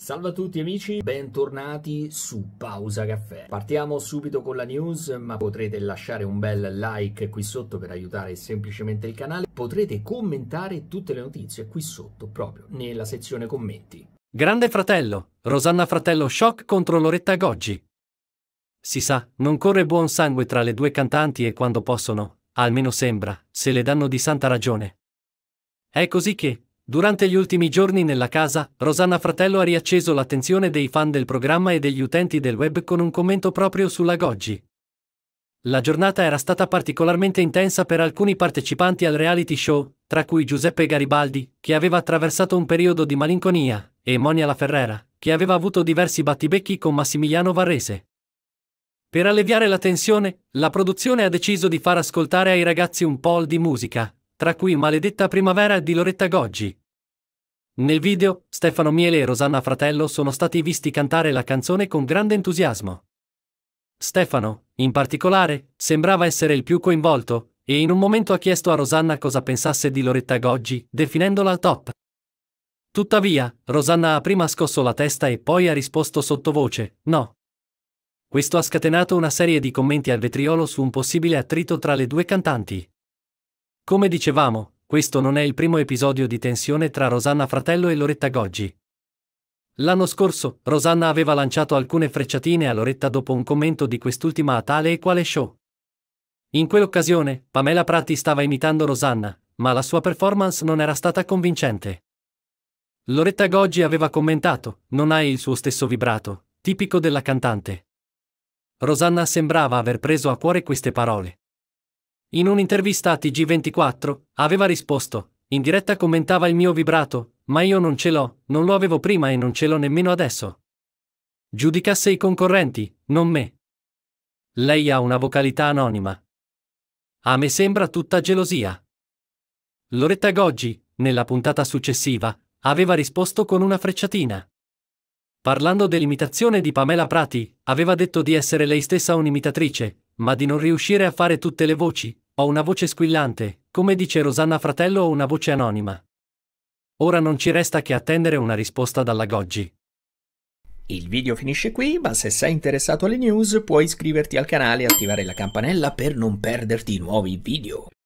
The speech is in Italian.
Salve a tutti amici, bentornati su Pausa Caffè. Partiamo subito con la news, ma potrete lasciare un bel like qui sotto per aiutare semplicemente il canale. Potrete commentare tutte le notizie qui sotto, proprio nella sezione commenti. Grande fratello, Rosanna Fratello shock contro Loretta Goggi. Si sa, non corre buon sangue tra le due cantanti e quando possono, almeno sembra, se le danno di santa ragione. È così che, Durante gli ultimi giorni nella casa, Rosanna Fratello ha riacceso l'attenzione dei fan del programma e degli utenti del web con un commento proprio sulla Goggi. La giornata era stata particolarmente intensa per alcuni partecipanti al reality show, tra cui Giuseppe Garibaldi, che aveva attraversato un periodo di malinconia, e Monia La Ferrera, che aveva avuto diversi battibecchi con Massimiliano Varrese. Per alleviare la tensione, la produzione ha deciso di far ascoltare ai ragazzi un poll di musica, tra cui Maledetta Primavera di Loretta Goggi. Nel video, Stefano Miele e Rosanna Fratello sono stati visti cantare la canzone con grande entusiasmo. Stefano, in particolare, sembrava essere il più coinvolto, e in un momento ha chiesto a Rosanna cosa pensasse di Loretta Goggi, definendola al top. Tuttavia, Rosanna ha prima scosso la testa e poi ha risposto sottovoce, no. Questo ha scatenato una serie di commenti al vetriolo su un possibile attrito tra le due cantanti. Come dicevamo, questo non è il primo episodio di tensione tra Rosanna Fratello e Loretta Goggi. L'anno scorso, Rosanna aveva lanciato alcune frecciatine a Loretta dopo un commento di quest'ultima a tale e quale show. In quell'occasione, Pamela Prati stava imitando Rosanna, ma la sua performance non era stata convincente. Loretta Goggi aveva commentato, non hai il suo stesso vibrato, tipico della cantante. Rosanna sembrava aver preso a cuore queste parole. In un'intervista a TG24, aveva risposto, in diretta commentava il mio vibrato, ma io non ce l'ho, non lo avevo prima e non ce l'ho nemmeno adesso. Giudicasse i concorrenti, non me. Lei ha una vocalità anonima. A me sembra tutta gelosia. Loretta Goggi, nella puntata successiva, aveva risposto con una frecciatina. Parlando dell'imitazione di Pamela Prati, aveva detto di essere lei stessa un'imitatrice, ma di non riuscire a fare tutte le voci, ho una voce squillante, come dice Rosanna Fratello o una voce anonima. Ora non ci resta che attendere una risposta dalla Goggi. Il video finisce qui, ma se sei interessato alle news puoi iscriverti al canale e attivare la campanella per non perderti i nuovi video.